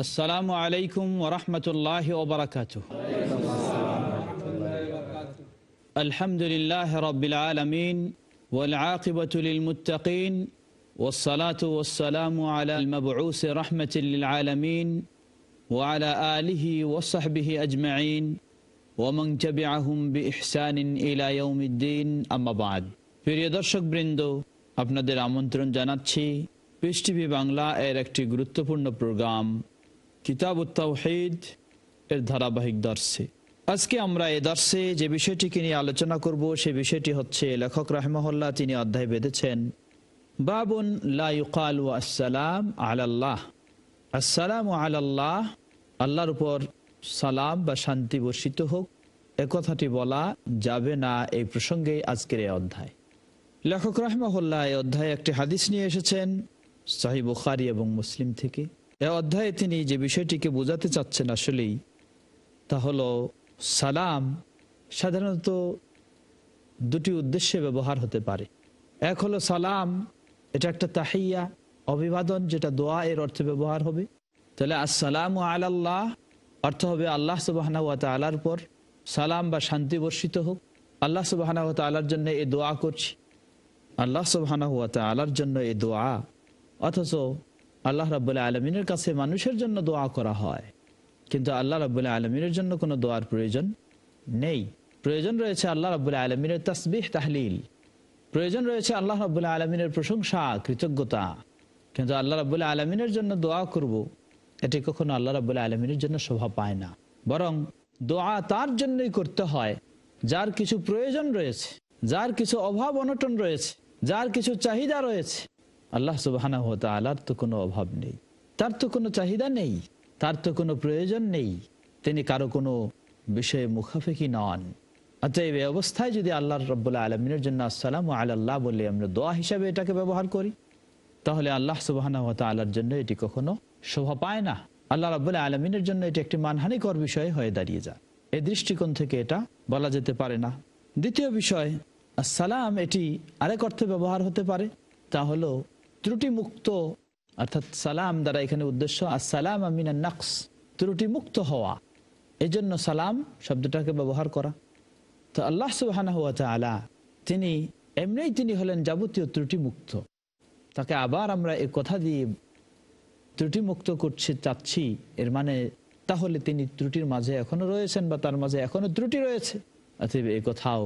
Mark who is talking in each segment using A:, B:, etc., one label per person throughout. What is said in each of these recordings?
A: السلام عليكم ورحمة الله وبركاته الحمد لله رب العالمين والعاقبة للمتقين والصلاة والسلام على المبعوث رحمة للعالمين وعلى آله وصحبه أجمعين ومن تبعهم بإحسان إلى يوم الدين أما بعد في দর্শক বৃন্দ আপনাদের আমন্ত্রণ জানাচ্ছি পিস টিভি বাংলা এর একটি গুরুত্বপূর্ণ প্রোগ্রাম কিতাব উত্তাহিদ এর ধারাবাহিক দর্শে আজকে আমরা এ দর্শে যে বিষয়টিকে নিয়ে আলোচনা করব সে বিষয়টি হচ্ছে লেখক রাহমহল্লা তিনি অধ্যায় বেঁধেছেন বাবুন লাউকাল আসসালাম আল্লাহ আসসালাম আল্লাহ আল্লাহর উপর সালাম বা শান্তি বর্ষিত হোক এ কথাটি বলা যাবে না এই প্রসঙ্গে আজকের এই অধ্যায় লেখক রাহমহল্লা এই অধ্যায়ে একটি হাদিস নিয়ে এসেছেন সাহি বুখারি এবং মুসলিম থেকে এ অধ্যায়ে তিনি যে বিষয়টিকে বোঝাতে চাচ্ছেন আসলেই তা হলো সালাম সাধারণত দুটি উদ্দেশ্যে ব্যবহার হতে পারে এক হলো সালাম এটা একটা তাহাইয়া অভিবাদন যেটা দোয়া এর অর্থে ব্যবহার হবে তাহলে আসসালাম আল্লাহ অর্থ হবে আল্লাহ সুবাহনা তালার পর সালাম বা শান্তি বর্ষিত হোক আল্লাহ সুবাহনা তালার জন্য এ দোয়া করছি আল্লাহ সুবাহনা তালার জন্য এ দোয়া অথচ আল্লাহ রাবুল্লাহ আলমিনের কাছে মানুষের জন্য দোয়া করা হয় কিন্তু আল্লাহ রাবুল্লাহ আলমিনের জন্য কোনো দোয়ার প্রয়োজন নেই প্রয়োজন রয়েছে আল্লাহ রাবুল্লাহ আলমিনের তসবিহ তাহলিল প্রয়োজন রয়েছে আল্লাহ রাবুল্লাহ আলমিনের প্রশংসা কৃতজ্ঞতা কিন্তু আল্লাহ রাবুল্লাহ আলমিনের জন্য দোয়া করব এটি কখনো আল্লাহ রাবুল্লাহ আলমিনের জন্য শোভা পায় না বরং দোয়া তার জন্যই করতে হয় যার কিছু প্রয়োজন রয়েছে যার কিছু অভাব অনটন রয়েছে যার কিছু চাহিদা রয়েছে আল্লাহ সুবাহ হতে তো কোনো অভাব নেই তার তো কোনো চাহিদা নেই তার তো কোনো প্রয়োজন নেই তিনি কারো কোনো বিষয়ে মুখাফেকি নন অতএব এই অবস্থায় যদি আল্লাহ রব্বুল্লাহ আলমিনের জন্য আসসালাম আল্লাহ বলে আমরা দোয়া হিসাবে এটাকে ব্যবহার করি তাহলে আল্লাহ সুবাহ হতে আল্লাহর জন্য এটি কখনো শোভা পায় না আল্লাহ রবাহ আলমিনের জন্য এটি একটি মানহানিকর বিষয় হয়ে দাঁড়িয়ে যায় এই দৃষ্টিকোণ থেকে এটা বলা যেতে পারে না দ্বিতীয় বিষয় আসসালাম এটি আরেক অর্থে ব্যবহার হতে পারে তা হলো ত্রুটিমুক্ত অর্থাৎ সালাম দ্বারা এখানে উদ্দেশ্য আর সালাম আমিনা নাকস ত্রুটিমুক্ত হওয়া এজন্য সালাম শব্দটাকে ব্যবহার করা তো আল্লাহ সুবাহ হুয়া তিনি এমনিই তিনি হলেন যাবতীয় ত্রুটিমুক্ত তাকে আবার আমরা এ কথা দিয়ে ত্রুটিমুক্ত করছি চাচ্ছি এর মানে তাহলে তিনি ত্রুটির মাঝে এখনও রয়েছেন বা তার মাঝে এখনও ত্রুটি রয়েছে অতএব এ কথাও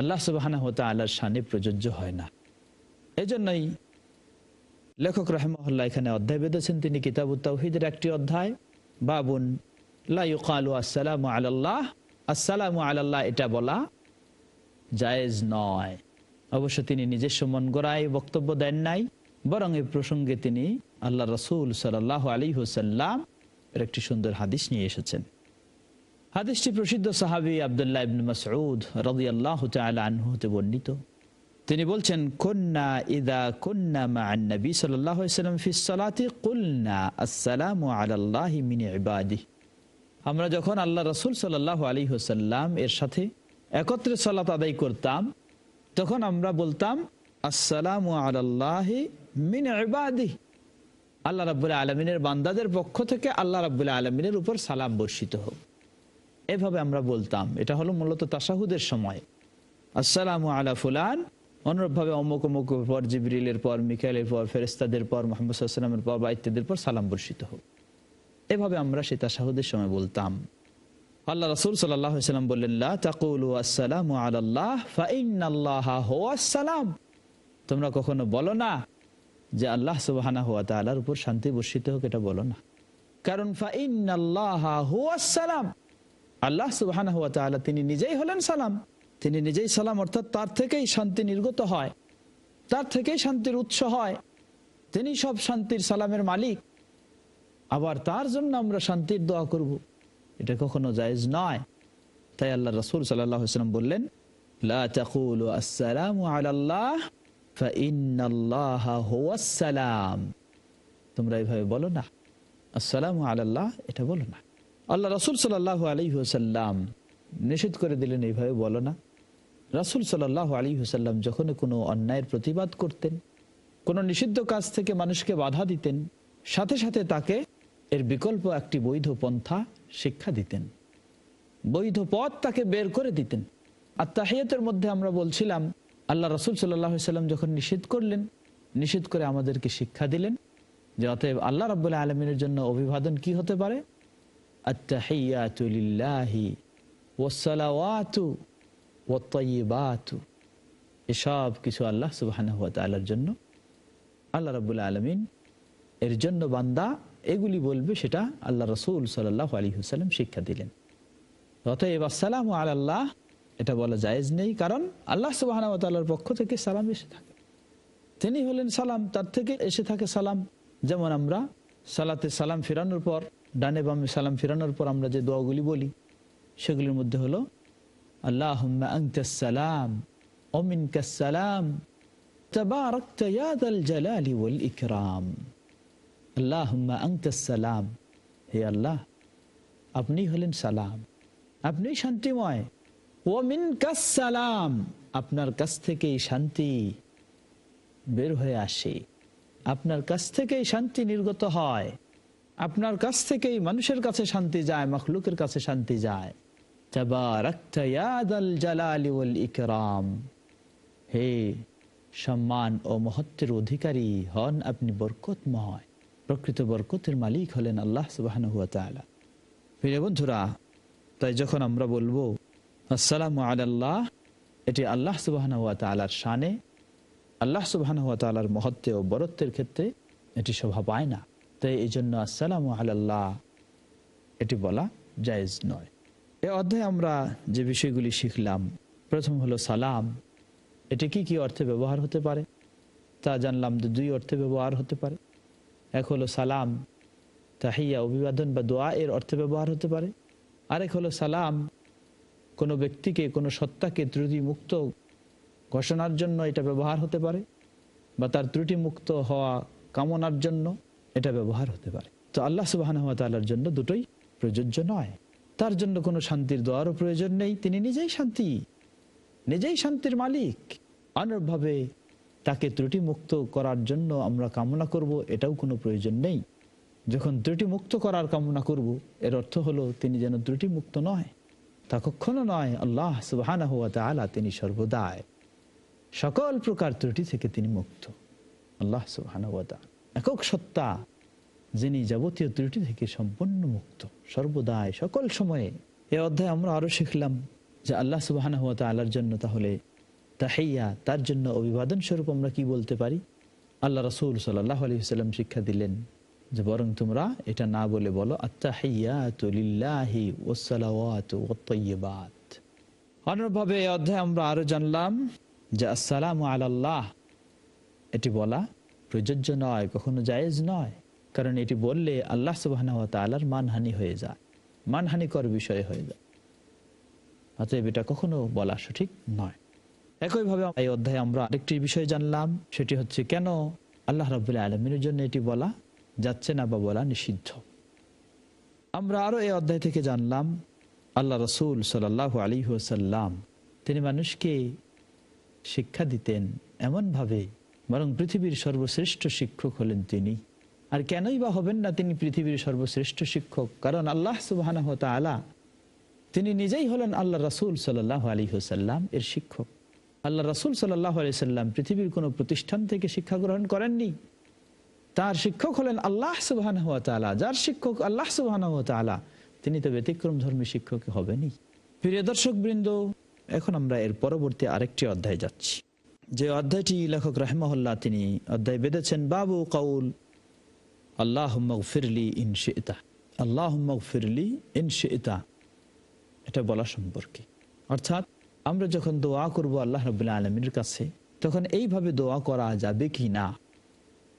A: আল্লাহ সুবাহ হতা আল্লাহর সানে প্রযোজ্য হয় না এজন্যই লেখক রহমহল্লা এখানে অধ্যায় বেঁধেছেন তিনি কিতাব তৌহিদের একটি অধ্যায় বাবুন লাইকালু আসসালাম আল্লাহ আসসালাম আল্লাহ এটা বলা জায়েজ নয় অবশ্য তিনি নিজস্ব মন গড়ায় বক্তব্য দেন নাই বরং এই প্রসঙ্গে তিনি আল্লাহ রসুল সাল্লাহ আলী হুসাল্লাম এর একটি সুন্দর হাদিস নিয়ে এসেছেন হাদিসটি প্রসিদ্ধ সাহাবি আবদুল্লাহ ইবিন মাসউদ রদি আল্লাহ আনহুতে বর্ণিত তিনি বলছেন কন্যা কন্যা নবী আল্লাহ আমরা যখন আল্লাহ রসুল সাল্লাহ আলী হোসাল্লাম এর সাথে একত্রে সলাত আদায় করতাম তখন আমরা বলতাম আসসালাম আল্লাহ মিন ইবাদি আল্লাহ রাবুল্লাহ আলমিনের বান্দাদের পক্ষ থেকে আল্লাহ রাবুল্লাহ আলমিনের উপর সালাম বর্ষিত হোক এভাবে আমরা বলতাম এটা হলো মূলত তাসাহুদের সময় আসসালাম আলা ফুলান অনুরূপভাবে অমুক অমুক পর জিবরিলের পর মিকাইলের পর ফেরেস্তাদের পর মোহাম্মদ পর বা ইত্যাদির পর সালাম বর্ষিত হোক এভাবে আমরা সে তাসাহুদের সময় বলতাম আল্লাহ রসুল সাল্লাম বললেন আসসালাম আল্লাহ সালাম তোমরা কখনো বলো না যে আল্লাহ সুবাহ হুয়া উপর শান্তি বর্ষিত হোক এটা বলো না কারণ ফাইন আল্লাহ সালাম আল্লাহ সুবাহানা তিনি নিজেই হলেন সালাম তিনি নিজেই সালাম অর্থাৎ তার থেকেই শান্তি নির্গত হয় তার থেকেই শান্তির উৎস হয় তিনি সব শান্তির সালামের মালিক আবার তার জন্য আমরা শান্তির দোয়া করব। এটা কখনো জায়জ নয় তাই আল্লাহ রসুল সাল্লাম বললেন তোমরা এইভাবে বলো না আসসালাম আল্লাহ এটা বলো না আল্লাহ রসুল সাল্লাহ আলহ্লাম নিষেধ করে দিলেন এইভাবে বলো না রাসুল সাল আলী হুসাল্লাম যখন কোনো অন্যায়ের প্রতিবাদ করতেন কোনো নিষিদ্ধ কাজ থেকে মানুষকে বাধা দিতেন সাথে সাথে তাকে এর বিকল্প একটি বৈধ পন্থা শিক্ষা দিতেন বৈধ পথ তাকে বের করে দিতেন আর তাহিয়াতের মধ্যে আমরা বলছিলাম আল্লাহ রসুল সাল্লাম যখন নিষেধ করলেন নিষেধ করে আমাদেরকে শিক্ষা দিলেন যে অতএব আল্লাহ রাবুল্লাহ আলমিনের জন্য অভিবাদন কি হতে পারে আত্মাহিয়াতুলিল্লাহি ওসালাওয়াতু ও তৈবাতু এসব কিছু আল্লাহ সুবাহানা হুয়া তাল্লার জন্য আল্লাহ রবুল্লা আলমিন এর জন্য বান্দা এগুলি বলবে সেটা আল্লাহ রসুল সাল্লাহ আলী হুসালাম শিক্ষা দিলেন অতএব আসসালাম আল্লাহ এটা বলা জায়েজ নেই কারণ আল্লাহ সুবাহর পক্ষ থেকে সালাম এসে থাকে তিনি হলেন সালাম তার থেকে এসে থাকে সালাম যেমন আমরা সালাতে সালাম ফেরানোর পর ডানে বামে সালাম ফেরানোর পর আমরা যে দোয়াগুলি বলি সেগুলির মধ্যে হলো আল্লাহ সালাম অমিন কাসালাম ইকরাম আল্লাহ সালাম হে আল্লাহ আপনি হলেন সালাম আপনি শান্তিময় ওমিন সালাম আপনার কাছ থেকেই শান্তি বের হয়ে আসে আপনার কাছ থেকেই শান্তি নির্গত হয় আপনার কাছ থেকেই মানুষের কাছে শান্তি যায় মখলুকের কাছে শান্তি যায় ইকরাম হে সম্মান ও মহত্বের অধিকারী হন আপনি বরকতময় প্রকৃত বরকতের মালিক হলেন আল্লাহ সুবাহ প্রিয় বন্ধুরা তাই যখন আমরা বলবো আসসালামু আলাল্লাহ এটি আল্লাহ হুয়া তালার শানে আল্লাহ হুয়া তালার মহত্বে ও বরত্বের ক্ষেত্রে এটি শোভা পায় না তাই এই জন্য আসসালামু আল্লাহ এটি বলা জায়েজ নয় এ অধ্যায় আমরা যে বিষয়গুলি শিখলাম প্রথম হলো সালাম এটা কি কি অর্থে ব্যবহার হতে পারে তা জানলাম যে দুই অর্থে ব্যবহার হতে পারে এক হলো সালাম তাহিয়া অভিবাদন বা দোয়া এর অর্থে ব্যবহার হতে পারে আরেক হলো সালাম কোনো ব্যক্তিকে কোনো সত্তাকে মুক্ত ঘোষণার জন্য এটা ব্যবহার হতে পারে বা তার ত্রুটি মুক্ত হওয়া কামনার জন্য এটা ব্যবহার হতে পারে তো আল্লাহ সুবাহ জন্য দুটোই প্রযোজ্য নয় তার জন্য কোনো শান্তির দোয়ারও প্রয়োজন নেই তিনি নিজেই শান্তি নিজেই শান্তির মালিক অনুরূপভাবে তাকে ত্রুটিমুক্ত করার জন্য আমরা কামনা করব এটাও কোনো প্রয়োজন নেই যখন ত্রুটিমুক্ত করার কামনা করব এর অর্থ হলো তিনি যেন ত্রুটিমুক্ত নয় তা কখনো নয় আল্লাহ সুবাহানা হুয়া আলা তিনি সর্বদায় সকল প্রকার ত্রুটি থেকে তিনি মুক্ত আল্লাহ সুবাহানা হুয়া একক সত্তা যিনি যাবতীয় ত্রুটি থেকে সম্পূর্ণ মুক্ত সর্বদাই সকল সময়ে এ অধ্যায় আমরা আরও শিখলাম যে আল্লাহ সুবাহ আল্লাহর জন্য তাহলে তাহাইয়া তার জন্য অভিবাদন স্বরূপ আমরা কি বলতে পারি আল্লাহ রসুল সাল্লাহ আলি শিক্ষা দিলেন যে বরং তোমরা এটা না বলে বলো আত্মাহিয়াতি ওসালাওয়াত অনুরূপভাবে এ অধ্যায় আমরা আরো জানলাম যে আসসালাম আল্লাহ এটি বলা প্রযোজ্য নয় কখনো জায়েজ নয় কারণ এটি বললে আল্লাহ সুবাহর মানহানি হয়ে যায় মানহানিকর বিষয় হয়ে যায় অতএব এটা কখনো বলা সঠিক নয় একইভাবে এই অধ্যায়ে আমরা আরেকটি বিষয় জানলাম সেটি হচ্ছে কেন আল্লাহ রবাহ আলমিনের জন্য এটি বলা যাচ্ছে না বা বলা নিষিদ্ধ আমরা আরও এই অধ্যায় থেকে জানলাম আল্লাহ রসুল সাল্লাহ আলী হুসাল্লাম তিনি মানুষকে শিক্ষা দিতেন এমনভাবে বরং পৃথিবীর সর্বশ্রেষ্ঠ শিক্ষক হলেন তিনি আর কেনই বা হবেন না তিনি পৃথিবীর সর্বশ্রেষ্ঠ শিক্ষক কারণ আল্লাহ সুবাহ তিনি নিজেই হলেন আল্লাহ রাসুল সাল্লাহ আলী হোসাল্লাম এর শিক্ষক আল্লাহ রাসুল সাল্লাহ আলি সাল্লাম পৃথিবীর কোনো প্রতিষ্ঠান থেকে শিক্ষা গ্রহণ করেননি তার শিক্ষক হলেন আল্লাহ সুবাহান হুয়া তালা যার শিক্ষক আল্লাহ সুবাহান হুয়া তালা তিনি তো ব্যতিক্রম ধর্মী শিক্ষক হবেনি প্রিয় দর্শক বৃন্দ এখন আমরা এর পরবর্তী আরেকটি অধ্যায় যাচ্ছি যে অধ্যায়টি লেখক রাহমাহুল্লাহ তিনি অধ্যায় বেঁধেছেন বাবু কাউল আল্লাহ ফিরলি ইনশিতা আল্লাহ ফিরলি ইনশিতা এটা বলা সম্পর্কে অর্থাৎ আমরা যখন দোয়া করব আল্লাহ রবুল্লা আলমীর কাছে তখন এইভাবে দোয়া করা যাবে কি না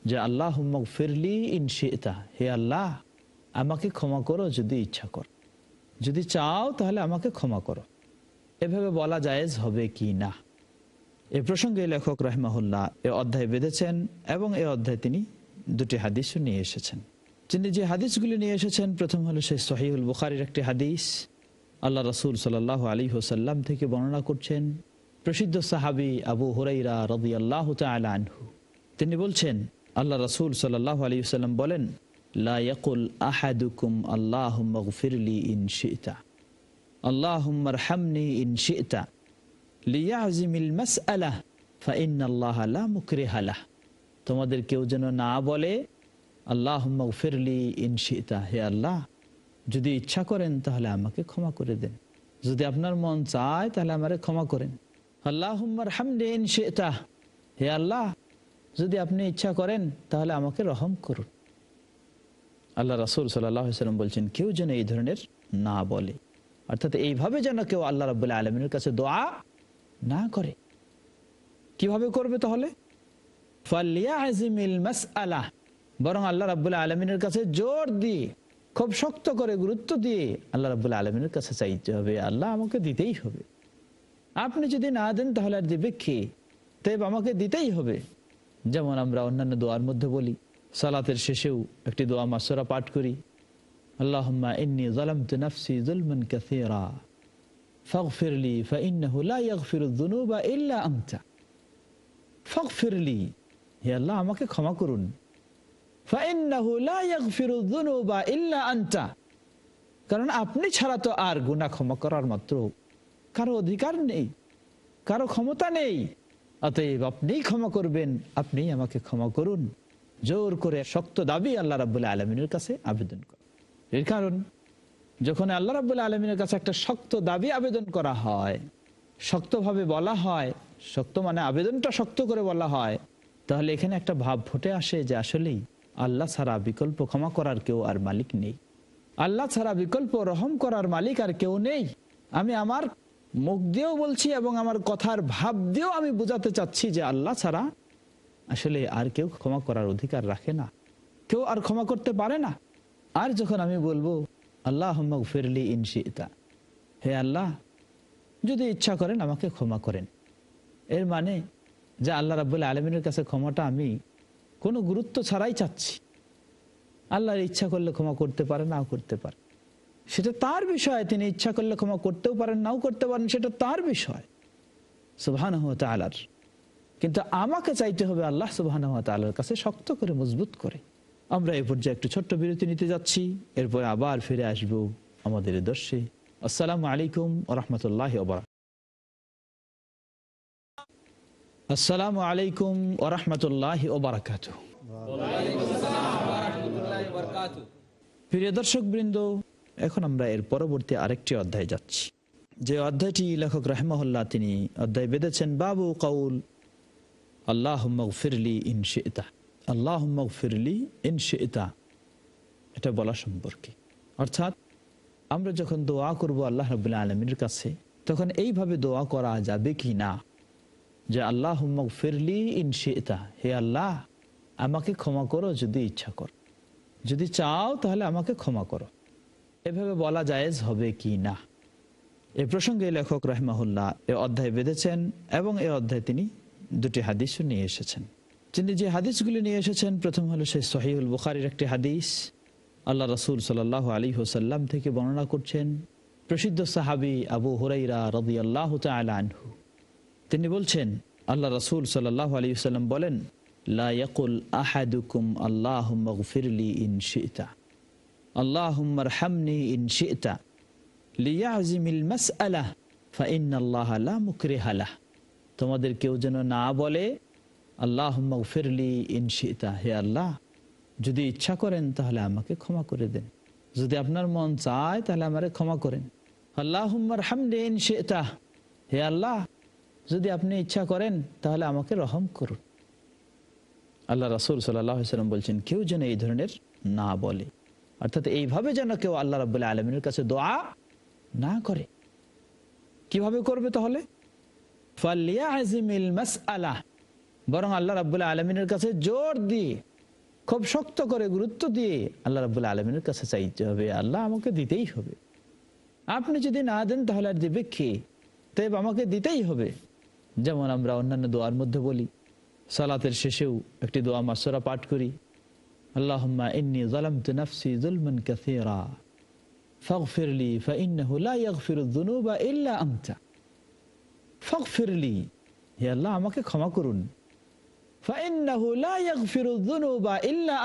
A: যে আল্লাহ ফিরলি ইনশিতা হে আল্লাহ আমাকে ক্ষমা করো যদি ইচ্ছা কর যদি চাও তাহলে আমাকে ক্ষমা করো এভাবে বলা জায়েজ হবে কি না এ প্রসঙ্গে লেখক রহমাহুল্লাহ এ অধ্যায় বেঁধেছেন এবং এ অধ্যায় তিনি দুটি হাদিসও নিয়ে এসেছেন তিনি যে হাদিসগুলি নিয়ে এসেছেন প্রথম হলো সেই সহিউল বুখারির একটি হাদিস আল্লাহ রসুল সাল আলী হোসাল্লাম থেকে বর্ণনা করছেন প্রসিদ্ধ সাহাবি আবু হুরাইরা রবি আল্লাহ আনহু তিনি বলছেন আল্লাহ রসুল সাল আলী সাল্লাম বলেন আহাদুকুম আল্লাহ ফিরলি ইনশিতা ইনশিতা মাস আলাহ ফাইন আল্লাহ আলা তোমাদের কেউ যেন না বলে আল্লাহ ফিরলি ইনশিতা হে আল্লাহ যদি ইচ্ছা করেন তাহলে আমাকে ক্ষমা করে দেন যদি আপনার মন চায় তাহলে আমারে ক্ষমা করেন আল্লাহ হামদে ইনশিতা হে আল্লাহ যদি আপনি ইচ্ছা করেন তাহলে আমাকে রহম করুন আল্লাহ রাসুল সাল্লাম বলছেন কেউ যেন এই ধরনের না বলে অর্থাৎ এইভাবে যেন কেউ আল্লাহ রবাহ আলমিনের কাছে দোয়া না করে কিভাবে করবে তাহলে আলাহ বরং আল্লাহ রাবুল্লাহ আলমিনের কাছে জোর দিয়ে খুব শক্ত করে গুরুত্ব দিয়ে আল্লাহ রাবুল্লাহ আলমিনের কাছে চাইতে হবে আল্লাহ আমাকে দিতেই হবে আপনি যদি না দেন তাহলে আর দিবে কি তাই আমাকে দিতেই হবে যেমন আমরা অন্যান্য দোয়ার মধ্যে বলি সালাতের শেষেও একটি দোয়া মাসরা পাঠ করি আল্লাহ ইন্নি জলাম তু নফসি জুলমন কাসেরা ফিরলি ফিরলি হে আল্লাহ আমাকে ক্ষমা করুন কারণ আপনি ছাড়া তো আর গুণা ক্ষমা করার মাত্র কারো অধিকার নেই কারো ক্ষমতা নেই অতএব আপনিই ক্ষমা করবেন আপনি আমাকে ক্ষমা করুন জোর করে শক্ত দাবি আল্লাহ রাবুল্লাহ আলমিনের কাছে আবেদন কর এর কারণ যখন আল্লাহ রাবুল্লাহ আলমিনের কাছে একটা শক্ত দাবি আবেদন করা হয় শক্তভাবে বলা হয় শক্ত মানে আবেদনটা শক্ত করে বলা হয় তাহলে এখানে একটা ভাব ফুটে আসে যে আসলেই আল্লাহ ছাড়া বিকল্প ক্ষমা করার কেউ আর মালিক নেই আল্লাহ ছাড়া বিকল্প রহম করার মালিক আর কেউ নেই আমি আমার মুখ দিয়েও বলছি এবং আমার কথার ভাব দিয়েও আমি বোঝাতে চাচ্ছি যে আল্লাহ ছাড়া আসলে আর কেউ ক্ষমা করার অধিকার রাখে না কেউ আর ক্ষমা করতে পারে না আর যখন আমি বলবো আল্লাহ ফিরলি ইনশিতা হে আল্লাহ যদি ইচ্ছা করেন আমাকে ক্ষমা করেন এর মানে যে আল্লাহ রাবুল আলমিনের কাছে ক্ষমাটা আমি কোনো গুরুত্ব ছাড়াই চাচ্ছি আল্লাহর ইচ্ছা করলে ক্ষমা করতে পারে নাও করতে পারে সেটা তার বিষয় তিনি ইচ্ছা করলে ক্ষমা করতেও পারেন নাও করতে পারেন সেটা তার বিষয় সুবাহান আলার কিন্তু আমাকে চাইতে হবে আল্লাহ হাত আলার কাছে শক্ত করে মজবুত করে আমরা এ পর্যায়ে একটু ছোট্ট বিরতি নিতে যাচ্ছি এরপর আবার ফিরে আসব আমাদের দর্শে আসসালামু আলাইকুম রহমতুল্লাহ আসসালামু আলাইকুম ওরহমতুল্লাহ ওবরাকাত প্রিয় দর্শক বৃন্দ এখন আমরা এর পরবর্তী আরেকটি অধ্যায় যাচ্ছি যে অধ্যায়টি লেখক রহমহল্লা তিনি অধ্যায় বেঁধেছেন বাবু কাউল আল্লাহ ফিরলি ইতা আল্লাহ ফিরলি ইতা এটা বলা সম্পর্কে অর্থাৎ আমরা যখন দোয়া করব আল্লাহ রবুল্লা আলমীর কাছে তখন এইভাবে দোয়া করা যাবে কি না যে আল্লাহ ফিরলি ইনশিতা হে আল্লাহ আমাকে ক্ষমা করো যদি ইচ্ছা করো যদি চাও তাহলে আমাকে ক্ষমা করো এভাবে বলা জায়েজ হবে কি না এ প্রসঙ্গে লেখক রহমাহুল্লাহ এ অধ্যায় বেঁধেছেন এবং এ অধ্যায় তিনি দুটি হাদিসও নিয়ে এসেছেন তিনি যে হাদিসগুলি নিয়ে এসেছেন প্রথম হলো সেই সহিউল বুখারির একটি হাদিস আল্লাহ রসুল সাল্লাহ আলী হোসাল্লাম থেকে বর্ণনা করছেন প্রসিদ্ধ সাহাবি আবু হুরাইরা রবি আল্লাহ আনহু তিনি বলছেন আল্লাহ রসুল সাল্লাহ আলী সাল্লাম বলেন লাকুল আহাদুকুম আল্লাহ ফিরলি ইন শিতা হামনি ইন শিতা লিয়াজিমিল মাস আলাহ ফাইন আল্লাহ আল্লাহ মুকরে হালাহ তোমাদের কেউ যেন না বলে আল্লাহ ফিরলি ইন হে আল্লাহ যদি ইচ্ছা করেন তাহলে আমাকে ক্ষমা করে দেন যদি আপনার মন চায় তাহলে আমারে ক্ষমা করেন আল্লাহ হামনি ইন হে আল্লাহ যদি আপনি ইচ্ছা করেন তাহলে আমাকে রহম করুন আল্লাহ রাসুল সাল্লাম বলছেন কেউ যেন এই ধরনের না বলে অর্থাৎ এইভাবে যেন কেউ আল্লাহ রাবুল্লাহ আলমিনের কাছে দোয়া না করে কিভাবে করবে তাহলে বরং আল্লাহ রাবুল্লাহ আলমিনের কাছে জোর দিয়ে খুব শক্ত করে গুরুত্ব দিয়ে আল্লাহ রাবুল্লাহ আলমিনের কাছে চাইতে হবে আল্লাহ আমাকে দিতেই হবে আপনি যদি না দেন তাহলে আর দিবে কে তাই আমাকে দিতেই হবে যেমন আমরা অন্যান্য দোয়ার মধ্যে বলি সালাতের শেষেও একটি দোয়া মাসরা পাঠ করি ইন্নি তু লা আল্লাহ আমাকে ক্ষমা করুন লা ইল্লা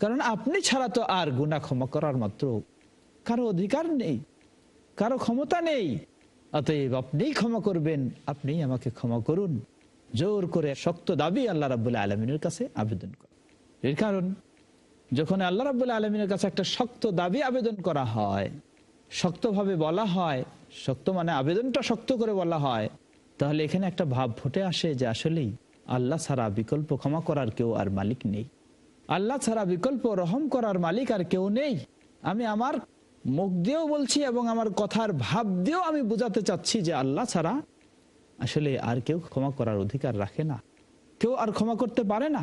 A: কারণ আপনি ছাড়া তো আর গুনা ক্ষমা করার মাত্র কারো অধিকার নেই কারো ক্ষমতা নেই অতএব আপনিই ক্ষমা করবেন আপনি আমাকে ক্ষমা করুন জোর করে শক্ত দাবি আল্লাহ রাবুল্লাহ আলমিনের কাছে আবেদন করুন এর কারণ যখন আল্লাহ রাবুল্লাহ আলমিনের কাছে একটা শক্ত দাবি আবেদন করা হয় শক্তভাবে বলা হয় শক্ত মানে আবেদনটা শক্ত করে বলা হয় তাহলে এখানে একটা ভাব ফুটে আসে যে আসলেই আল্লাহ ছাড়া বিকল্প ক্ষমা করার কেউ আর মালিক নেই আল্লাহ ছাড়া বিকল্প রহম করার মালিক আর কেউ নেই আমি আমার মুখ দিয়েও বলছি এবং আমার কথার ভাব দিয়েও আমি বোঝাতে চাচ্ছি যে আল্লাহ ছাড়া আসলে আর কেউ ক্ষমা করার অধিকার রাখে না কেউ আর ক্ষমা করতে পারে না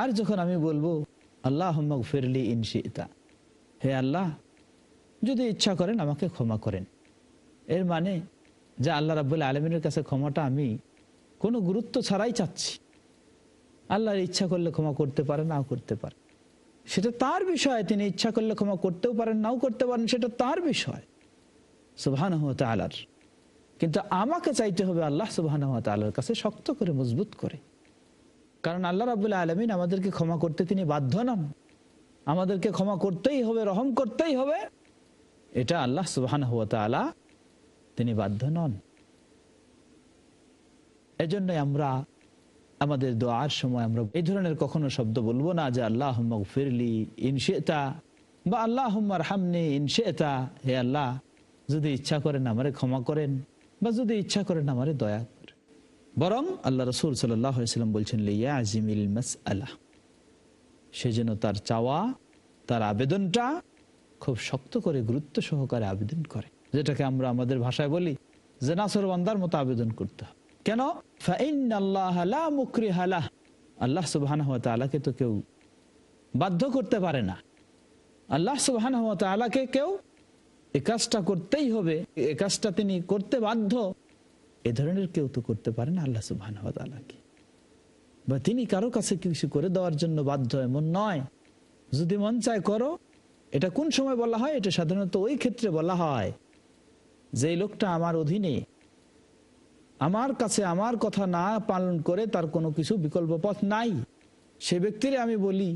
A: আর যখন আমি বলবো আল্লাহ হম্মক ফেরলি ইনশিতা হে আল্লাহ যদি ইচ্ছা করেন আমাকে ক্ষমা করেন এর মানে যে আল্লাহ রাবুল আলমিনের কাছে ক্ষমাটা আমি কোনো গুরুত্ব ছাড়াই চাচ্ছি আল্লাহর ইচ্ছা করলে ক্ষমা করতে পারে নাও করতে পারে সেটা তার বিষয় তিনি ইচ্ছা করলে ক্ষমা করতেও পারেন নাও করতে পারেন সেটা তার বিষয় সুবাহান আলার কিন্তু আমাকে চাইতে হবে আল্লাহ সুবাহান তালার কাছে শক্ত করে মজবুত করে কারণ আল্লাহ রাবুল্লাহ আলমিন আমাদেরকে ক্ষমা করতে তিনি বাধ্য নন আমাদেরকে ক্ষমা করতেই হবে রহম করতেই হবে এটা আল্লাহ সুবাহান তালা তিনি বাধ্য নন এজন্যই আমরা আমাদের দোয়ার সময় আমরা এই ধরনের কখনো শব্দ বলবো না যে আল্লাহ ফিরলি ইনশেতা বা আল্লাহ হামনি ইনশেতা হে আল্লাহ যদি ইচ্ছা করেন আমারে ক্ষমা করেন বা যদি ইচ্ছা করেন আমারে দয়া করেন বরং আল্লাহ রসুল সাল্লাম বলছেন সে যেন তার চাওয়া তার আবেদনটা খুব শক্ত করে গুরুত্ব সহকারে আবেদন করে যেটাকে আমরা আমাদের ভাষায় বলি যে নাসর বান্দার মতো আবেদন করতে হবে কেন আল্লাহ তো কেউ বাধ্য করতে পারে না আল্লাহ কেউ এ কাজটা করতেই হবে এ কাজটা তিনি করতে বাধ্য এ ধরনের কেউ তো করতে পারে না আল্লাহ সুবাহ বা তিনি কারো কাছে কিছু করে দেওয়ার জন্য বাধ্য এমন নয় যদি মন চায় করো এটা কোন সময় বলা হয় এটা সাধারণত ওই ক্ষেত্রে বলা হয় যে লোকটা আমার অধীনে আমার কাছে আমার কথা না পালন করে তার কোনো কিছু বিকল্প পথ নাই সে ব্যক্তির আমি বলি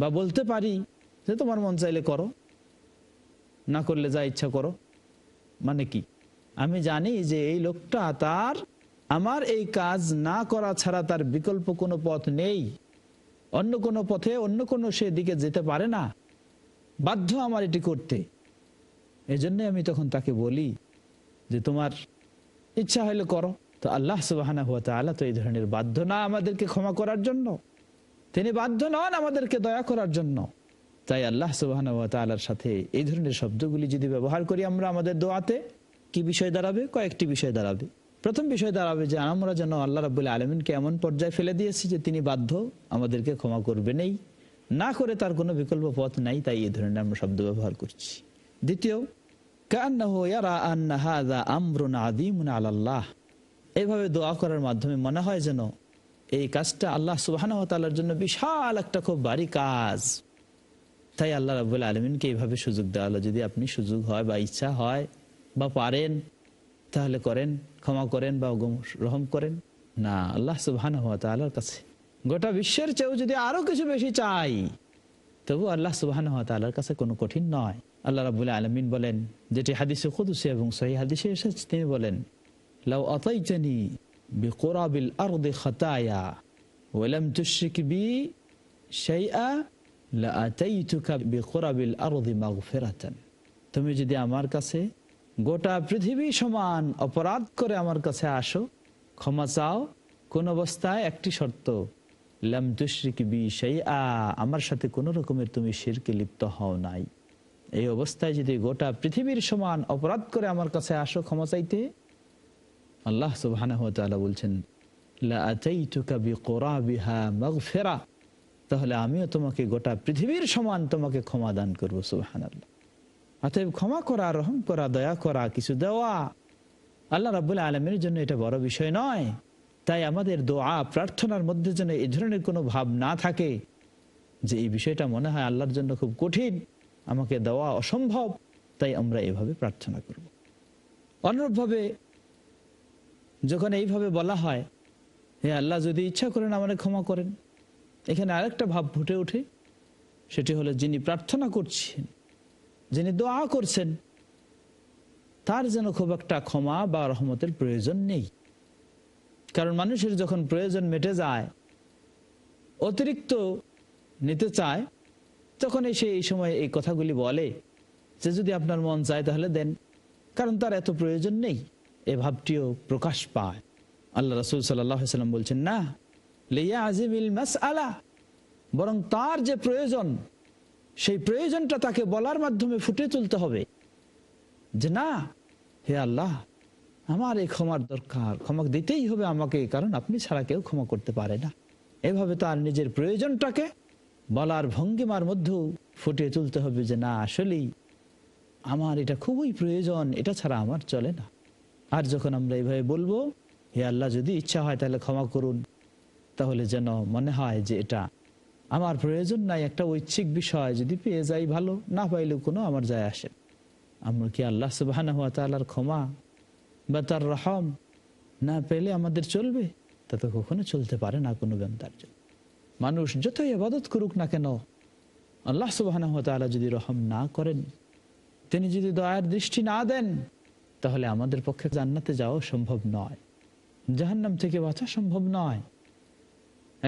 A: বা বলতে পারি যে তোমার মন চাইলে করো না করলে যা ইচ্ছা করো মানে কি আমি জানি যে এই লোকটা তার আমার এই কাজ না করা ছাড়া তার বিকল্প কোনো পথ নেই অন্য কোনো পথে অন্য কোনো সে দিকে যেতে পারে না বাধ্য আমার এটি করতে এজন্য আমি তখন তাকে বলি যে তোমার ইচ্ছা হইলে করো তো আল্লাহ সুবাহানা হুয়া তালা তো এই ধরনের বাধ্য না আমাদেরকে ক্ষমা করার জন্য তিনি বাধ্য নন আমাদেরকে দয়া করার জন্য তাই আল্লাহ সুবাহানা হুয়া তালার সাথে এই ধরনের শব্দগুলি যদি ব্যবহার করি আমরা আমাদের দোয়াতে কি বিষয় দাঁড়াবে কয়েকটি বিষয় দাঁড়াবে প্রথম বিষয় দাঁড়াবে যে আমরা যেন আল্লাহ রাবুল্লা আলমিনকে এমন পর্যায়ে ফেলে দিয়েছি যে তিনি বাধ্য আমাদেরকে ক্ষমা করবে নেই না করে তার কোনো বিকল্প পথ নাই তাই এই ধরনের আমরা শব্দ ব্যবহার করছি দ্বিতীয় আল্লাহ এভাবে দোয়া করার মাধ্যমে মনে হয় যেন এই কাজটা আল্লাহ সুবাহর জন্য বিশাল একটা খুব বাড়ি কাজ তাই আল্লাহ রাবুল আলমিনকে এইভাবে সুযোগ দেওয়া হলো যদি আপনি সুযোগ হয় বা ইচ্ছা হয় বা পারেন তাহলে করেন ক্ষমা করেন বা রহম করেন না আল্লাহ সুবাহান হওয়ার কাছে গোটা বিশ্বের চেয়েও যদি আরো কিছু বেশি চাই তবু আল্লাহ সুবাহান হওয়া তাল্লার কাছে কোনো কঠিন নয় আল্লাহ রাবুল আলমিন বলেন যেটি হাদিসে খুদুসে এবং সহি হাদিসে এসেছে তিনি বলেন লাউ আতাইচানি বিকোরাবিল দে খতায়া ওয়ালাম তুশিক বি শাইআ লাআতাইতুকা তুমি যদি আমার কাছে গোটা পৃথিবী সমান অপরাধ করে আমার কাছে আসো ক্ষমা চাও কোন অবস্থায় একটি শর্ত লাম তুশরিক বি শাইআ আমার সাথে কোনো রকমের তুমি শিরকে লিপ্ত হও নাই এই অবস্থায় যদি গোটা পৃথিবীর সমান অপরাধ করে আমার কাছে আসো ক্ষমা চাইতে আল্লাহ সুবাহ বলছেন তাহলে আমিও তোমাকে গোটা পৃথিবীর সমান তোমাকে ক্ষমা দান করবো সুবাহান আল্লাহ অতএব ক্ষমা করা রহম করা দয়া করা কিছু দেওয়া আল্লাহ রাবুল আলমের জন্য এটা বড় বিষয় নয় তাই আমাদের দোয়া প্রার্থনার মধ্যে যেন এ ধরনের কোনো ভাব না থাকে যে এই বিষয়টা মনে হয় আল্লাহর জন্য খুব কঠিন আমাকে দেওয়া অসম্ভব তাই আমরা এভাবে প্রার্থনা করব অনুরূপভাবে যখন এইভাবে বলা হয় হে আল্লাহ যদি ইচ্ছা করেন আমাকে ক্ষমা করেন এখানে আরেকটা ভাব ফুটে ওঠে সেটি হলো যিনি প্রার্থনা করছেন যিনি দোয়া করছেন তার যেন খুব একটা ক্ষমা বা রহমতের প্রয়োজন নেই কারণ মানুষের যখন প্রয়োজন মেটে যায় অতিরিক্ত নিতে চায় তখন এসে এই সময় এই কথাগুলি বলে যে যদি আপনার মন চায় তাহলে দেন কারণ তার এত প্রয়োজন নেই এ ভাবটিও প্রকাশ পায় আল্লাহ রসুল সাল্লাম বলছেন না লিয়া ইল মাস আলা বরং তার যে প্রয়োজন সেই প্রয়োজনটা তাকে বলার মাধ্যমে ফুটে তুলতে হবে যে না হে আল্লাহ আমার এই ক্ষমার দরকার ক্ষমা দিতেই হবে আমাকে কারণ আপনি ছাড়া কেউ ক্ষমা করতে পারে না এভাবে তার নিজের প্রয়োজনটাকে বলার ভঙ্গিমার মধ্যেও ফুটিয়ে তুলতে হবে যে না আসলেই আমার এটা খুবই প্রয়োজন এটা ছাড়া আমার চলে না আর যখন আমরা এইভাবে বলবো হে আল্লাহ যদি ইচ্ছা হয় তাহলে ক্ষমা করুন তাহলে যেন মনে হয় যে এটা আমার প্রয়োজন নাই একটা ঐচ্ছিক বিষয় যদি পেয়ে যাই ভালো না পাইলে কোনো আমার যায় আসে আমরা কি আল্লাহ হওয়া সুবাহ ক্ষমা বা তার রহম না পেলে আমাদের চলবে তা তো কখনো চলতে পারে না কোনো ব্যায়াম তার জন্য মানুষ যতই আবাদত করুক না কেন আল্লাহ সুবাহ যদি রহম না করেন তিনি যদি দয়ার দৃষ্টি না দেন তাহলে আমাদের পক্ষে জান্নাতে যাওয়া সম্ভব নয় জাহান্নাম থেকে বাঁচা সম্ভব নয়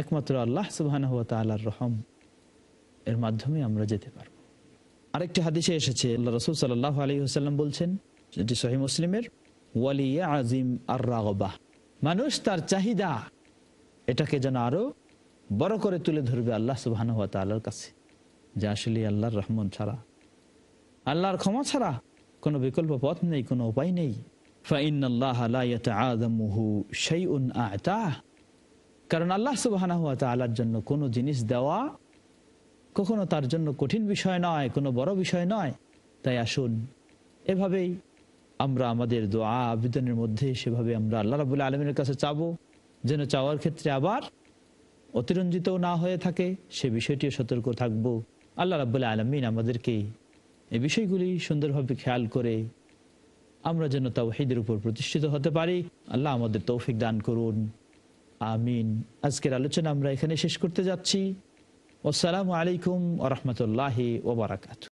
A: একমাত্র আল্লাহ সুবাহ রহম এর মাধ্যমে আমরা যেতে পারব আরেকটি হাদিসে এসেছে আল্লাহ রসুল সাল্লাহ আলী হুসাল্লাম বলছেন যেটি সহি মুসলিমের ওয়ালিয়া আজিম আর রাগবাহ মানুষ তার চাহিদা এটাকে যেন আরো বড় করে তুলে ধরবে আল্লাহ সুবাহান হওয়া আল্লাহর কাছে যে আসলে আল্লাহর রহমান ছাড়া আল্লাহর ক্ষমা ছাড়া কোনো বিকল্প পথ নেই কোনো উপায় নেই কারণ আল্লাহ সুবাহ আল্লাহর জন্য কোনো জিনিস দেওয়া কখনো তার জন্য কঠিন বিষয় নয় কোনো বড় বিষয় নয় তাই আসুন এভাবেই আমরা আমাদের দোয়া আবেদনের মধ্যে সেভাবে আমরা আল্লাহ রাবুল্লাহ আলমের কাছে চাবো যেন চাওয়ার ক্ষেত্রে আবার অতিরঞ্জিত না হয়ে থাকে সে বিষয়টিও সতর্ক থাকব আল্লাহ রাবুল্লাহ আলমিন আমাদেরকে এই বিষয়গুলি সুন্দরভাবে খেয়াল করে আমরা যেন তাওহিদের উপর প্রতিষ্ঠিত হতে পারি আল্লাহ আমাদের তৌফিক দান করুন আমিন আজকের আলোচনা আমরা এখানে শেষ করতে যাচ্ছি আসসালামু আলাইকুম আ রহমতুল্লাহ ওবরাকাতু